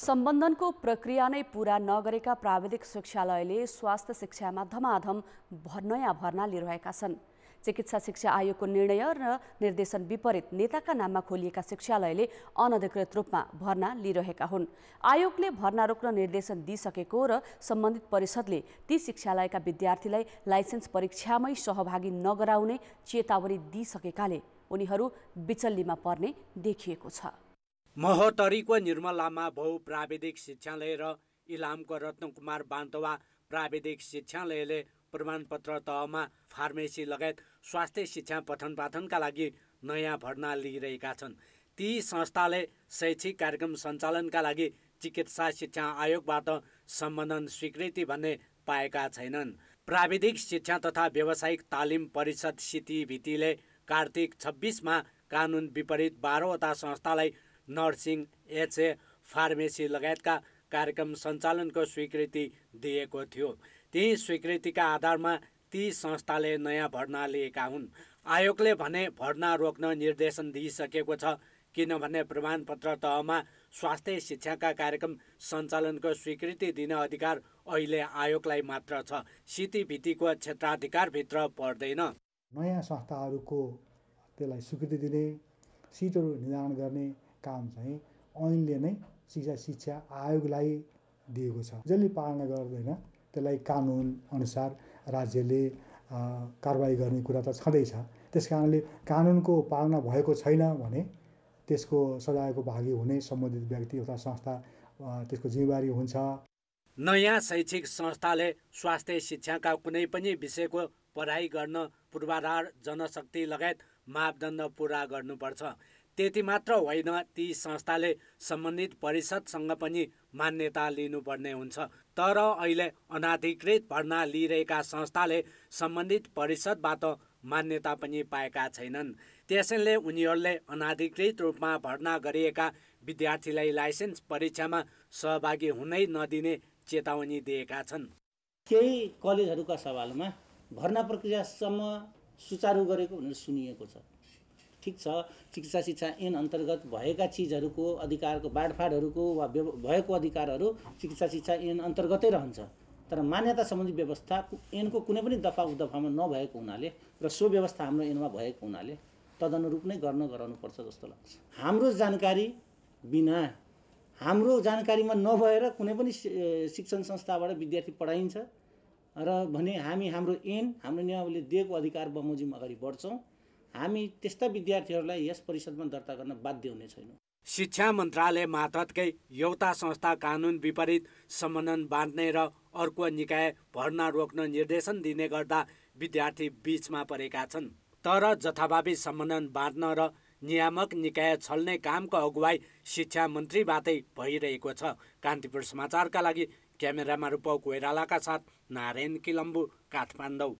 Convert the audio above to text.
सम्बन्धनको प्रक्रिया नै पूरा नगरेका प्राविधिक शिक्षालयले स्वास्थ्य शिक्षामा धमाधम नयाँ भर्ना लिइरहेका छन् चिकित्सा शिक्षा आयोगको निर्णय र निर्देशन विपरीत नेताका नाममा खोलिएका शिक्षालयले अनधिकृत रूपमा भर्ना लिइरहेका हुन् आयोगले भर्ना रोक्न निर्देशन दिइसकेको र सम्बन्धित परिषदले ती शिक्षालयका विद्यार्थीलाई लाइसेन्स परीक्षामै सहभागी नगराउने चेतावनी दिइसकेकाले उनीहरू बिचल्लीमा पर्ने देखिएको छ महोत्तरीको निर्मल लामा बहु प्राविधिक शिक्षालय र इलामको रत्नकुमार बान्तवा प्राविधिक शिक्षालयले प्रमाणपत्र तहमा फार्मेसी लगायत स्वास्थ्य शिक्षा पठन पाठनका लागि नयाँ भर्ना लिइरहेका छन् ती संस्थाले शैक्षिक कार्यक्रम सञ्चालनका लागि चिकित्सा शिक्षा आयोगबाट सम्बन्धन स्वीकृति भन्ने पाएका छैनन् प्राविधिक शिक्षा तथा व्यावसायिक तालिम परिषद सितिभितिले कार्तिक छब्बिसमा कानुन विपरीत बाह्रवटा संस्थालाई नर्सिङ एचए फार्मेसी लगायतका कार्यक्रम सञ्चालनको स्वीकृति दिएको थियो त्यही स्वीकृतिका आधारमा ती संस्थाले नयाँ भर्ना लिएका हुन् आयोगले भने भर्ना रोक्न निर्देशन दिइसकेको छ किनभने प्रमाणपत्र तहमा स्वास्थ्य शिक्षाका कार्यक्रम सञ्चालनको स्वीकृति दिन अधिकार अहिले आयोगलाई मात्र छ सितिभित्तिको क्षेत्राधिकारभित्र पर्दैन नयाँ संस्थाहरूको त्यसलाई स्वीकृति दिने सिटहरू निर्धारण गर्ने काम चाहिँ ऐनले नै शिक्षा शिक्षा आयोगलाई दिएको छ जसले पालना गर्दैन त्यसलाई कानुन अनुसार राज्यले कारवाही गर्ने कुरा त छँदैछ त्यस कारणले कानुनको पालना भएको छैन भने त्यसको सजायको भागी हुने सम्बन्धित व्यक्ति एउटा संस्था त्यसको जिम्मेवारी हुन्छ नयाँ शैक्षिक संस्थाले स्वास्थ्य शिक्षाका कुनै पनि विषयको पढाइ गर्न पूर्वाधार जनशक्ति लगायत मापदण्ड पुरा गर्नुपर्छ त्यति मात्र होइन ती संस्थाले सम्बन्धित परिषदसँग पनि मान्यता लिनुपर्ने हुन्छ तर अहिले अनाधिकृत भर्ना लिइरहेका संस्थाले सम्बन्धित परिषदबाट मान्यता पनि पाएका छैनन् त्यसैले उनीहरूले अनाधिकृत रूपमा भर्ना गरिएका विद्यार्थीलाई लाइसेन्स परीक्षामा सहभागी हुनै नदिने चेतावनी दिएका छन् केही कलेजहरूका सवालमा भर्ना प्रक्रियासम्म सुचारू गरेको भनेर सुनिएको छ ठिक छ चिकित्सा शिक्षा ऐन अन्तर्गत भएका चिजहरूको अधिकारको बाँडफाँडहरूको वा भएको अधिकारहरू चिकित्सा शिक्षा ऐन अन्तर्गतै रहन्छ तर मान्यता सम्बन्धी व्यवस्था ऐनको कुनै पनि दफा उदफामा नभएको हुनाले र सो व्यवस्था हाम्रो ऐनमा भएको हुनाले तदनुरूप नै गर्न गराउनुपर्छ जस्तो लाग्छ हाम्रो जानकारी बिना हाम्रो जानकारीमा नभएर कुनै पनि शिक्षण संस्थाबाट विद्यार्थी पढाइन्छ र भने हामी हाम्रो ऐन हाम्रो नियमले दिएको अधिकार बमोजिम अगाडि बढ्छौँ हामी त्यस्ता विद्यार्थीहरूलाई यस परिषदमा दर्ता गर्न बाध्य हुने छैनौँ शिक्षा मन्त्रालय मार्फतकै एउटा संस्था कानुन विपरीत सम्बन्धन बाँड्ने र अर्को निकाय भर्ना रोक्न निर्देशन दिने गर्दा विद्यार्थी बिचमा परेका छन् तर जथाभावी सम्बन्धन बाँध्न र नियामक निकाय छल्ने कामको अगुवाई शिक्षा मन्त्रीबाटै भइरहेको छ कान्तिपुर समाचारका लागि क्यामेरामा रूप कोइरालाका साथ नारायण किलम्बु काठमाडौँ